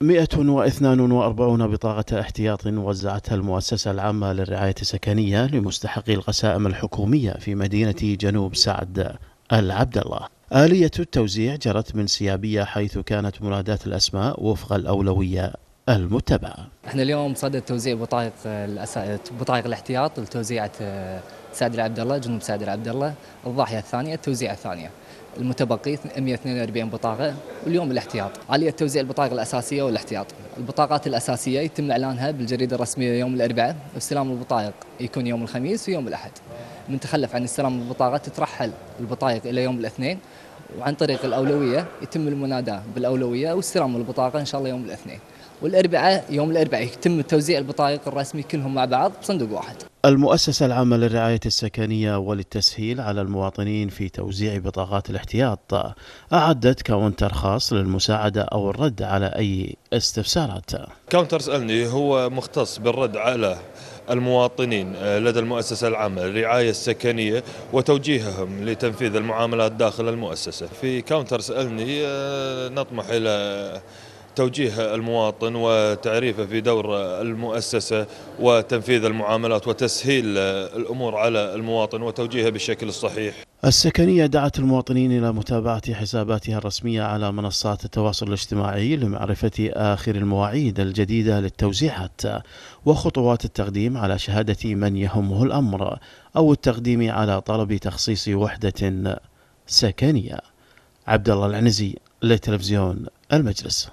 142 بطاقة احتياط وزعتها المؤسسة العامة للرعاية السكنية لمستحقي القسائم الحكومية في مدينة جنوب سعد العبد الله. آلية التوزيع جرت من سيابية حيث كانت مناداة الأسماء وفق الأولوية المتبعة. احنا اليوم صدد توزيع بطاقة بطاقة الاحتياط لتوزيعة سادر عبد الله جنوب سادر عبد الله الضاحيه الثانيه التوزيع الثانيه المتبقي 142 بطاقه واليوم الاحتياط عاليه توزيع البطاقه الاساسيه والاحتياط البطاقات الاساسيه يتم اعلانها بالجريده الرسميه يوم الاربعاء واستلام البطايق يكون يوم الخميس ويوم الاحد من تخلف عن استلام البطاقه تترحل البطايق الى يوم الاثنين وعن طريق الاولويه يتم المناداه بالاولويه واستلام البطاقه ان شاء الله يوم الاثنين والأربعاء يوم الأربعاء يتم توزيع البطايق الرسمي كلهم مع بعض بصندوق واحد المؤسسة العامة للرعاية السكنية وللتسهيل على المواطنين في توزيع بطاقات الاحتياط أعدت كاونتر خاص للمساعدة أو الرد على أي استفسارات كاونتر اسألني هو مختص بالرد على المواطنين لدى المؤسسة العامة للرعاية السكنية وتوجيههم لتنفيذ المعاملات داخل المؤسسة في كاونتر سألني آه، نطمح إلى توجيه المواطن وتعريفه في دور المؤسسة وتنفيذ المعاملات وتسهيل الأمور على المواطن وتوجيهه بالشكل الصحيح السكنية دعت المواطنين إلى متابعة حساباتها الرسمية على منصات التواصل الاجتماعي لمعرفة آخر المواعيد الجديدة للتوزيعات وخطوات التقديم على شهادة من يهمه الأمر أو التقديم على طلب تخصيص وحدة سكنية عبد الله العنزي لتلفزيون المجلس